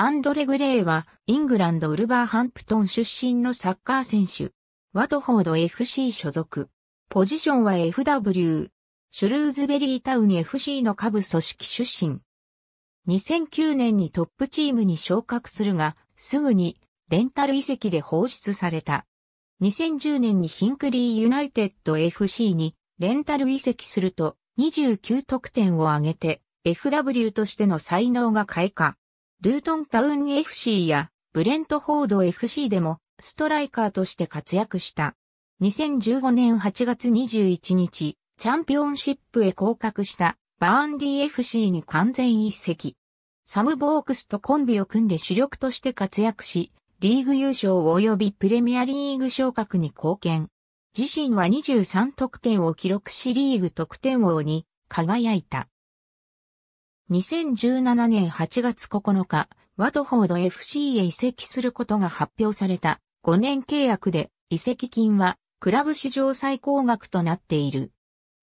アンドレ・グレイは、イングランド・ウルバーハンプトン出身のサッカー選手。ワトフォード FC 所属。ポジションは FW。シュルーズベリータウン FC の下部組織出身。2009年にトップチームに昇格するが、すぐにレンタル移籍で放出された。2010年にヒンクリーユナイテッド FC にレンタル移籍すると29得点を挙げて FW としての才能が開花。ルートンタウン FC やブレントフォード FC でもストライカーとして活躍した。2015年8月21日、チャンピオンシップへ降格したバーンディ FC に完全一席。サム・ボークスとコンビを組んで主力として活躍し、リーグ優勝及びプレミアリーグ昇格に貢献。自身は23得点を記録しリーグ得点王に輝いた。2017年8月9日、ワトフォード FC へ移籍することが発表された5年契約で移籍金はクラブ史上最高額となっている。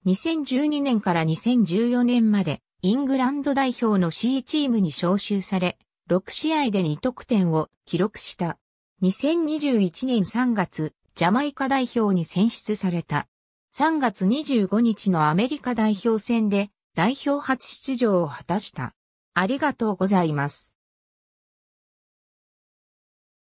2012年から2014年までイングランド代表の C チームに招集され、6試合で2得点を記録した。2021年3月、ジャマイカ代表に選出された。3月25日のアメリカ代表戦で代表初出場を果たした。ありがとうございます。